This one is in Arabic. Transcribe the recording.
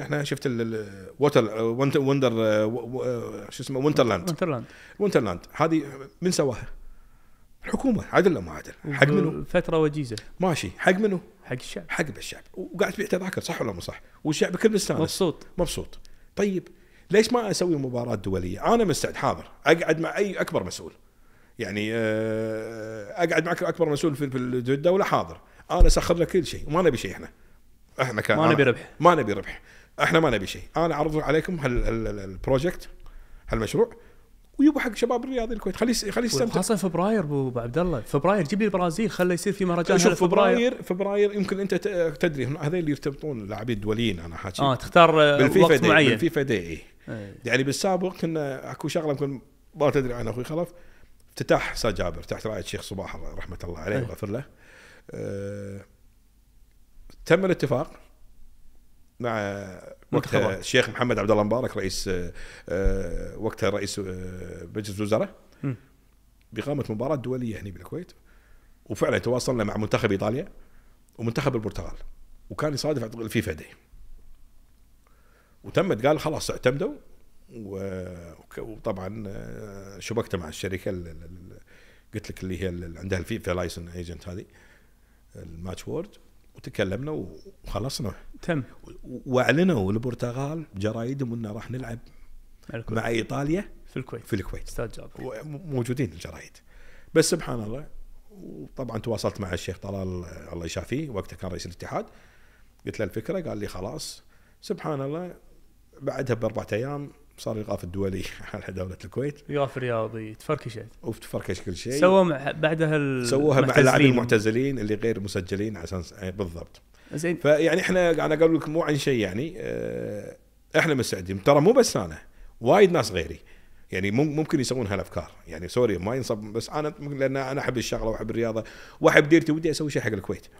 احنا شفت الوتر وندر شو اسمه وينترلاند وينترلاند وينترلاند هذه من سواها؟ الحكومه عدل ما عدل؟ حق منو؟ فتره وجيزه ماشي حق منو؟ حق الشعب حق الشعب وقاعد تبيع تذاكر صح ولا مو صح؟ والشعب كله مستانس مبسوط مبسوط طيب ليش ما اسوي مباراه دوليه؟ انا مستعد حاضر اقعد مع اي اكبر مسؤول يعني آه، اقعد معك اكبر مسؤول في الدوله حاضر انا اسخر لك كل شيء وما نبي شيء احنا احنا كان ما نبي ربح ما نبي ربح احنا ما نبي شيء انا اعرض عليكم هالبروجكت هالمشروع ويبو حق شباب الرياض الكويت خليه خليه يستمتع خاصه فبراير ابو عبد الله فبراير جيب لي البرازيل خله يصير في مهرجان شوف فبراير فبراير يمكن انت تدري هذول اللي يرتبطون اللاعبين الدوليين انا حاكي اه تختار آه، وقت دي معين بالفيفا دي اي إيه. يعني بالسابق كنا اكو شغله يمكن ما تدري عنها اخوي خلف افتتاح استاذ جابر تحت رايه الشيخ صباح رحمه الله عليه إيه. وغفر له أه تم الاتفاق مع وقتها الشيخ محمد عبد الله مبارك رئيس آه، آه، وقتها رئيس آه، مجلس الوزراء بإقامة مباراة دولية هنا بالكويت وفعلا تواصلنا مع منتخب إيطاليا ومنتخب البرتغال وكان يصادف الفيفا دي وتمت قال خلاص اعتمدوا وطبعا شبكته مع الشركه قلت لك اللي هي اللي عندها الفيفا لايسن ايجنت هذه الماتش وورد وتكلمنا وخلصنا تم واعلنوا البرتغال جرايدهم انه راح نلعب مع ايطاليا في الكويت في الكويت استاذ جابر موجودين الجرايد بس سبحان الله وطبعا تواصلت مع الشيخ طلال آه، الله يشافيه وقتها كان رئيس الاتحاد قلت له الفكره قال لي خلاص سبحان الله بعدها باربعة ايام صار يغاف الدولي على دوله الكويت يغاف الرياضي تفركشت وتفركش كل شيء سووا مع بعدها ال... سووها مع اللاعبين المعتزلين اللي غير مسجلين على اساس إيه، بالضبط زين فيعني احنا انا اقول لك مو عن شيء يعني آه، احنا مستعدين ترى مو بس انا وايد ناس غيري يعني ممكن يسوون هالافكار يعني سوري ما ينصب بس انا لان انا احب الشغله واحب الرياضه واحب ديرتي ودي اسوي شيء حق الكويت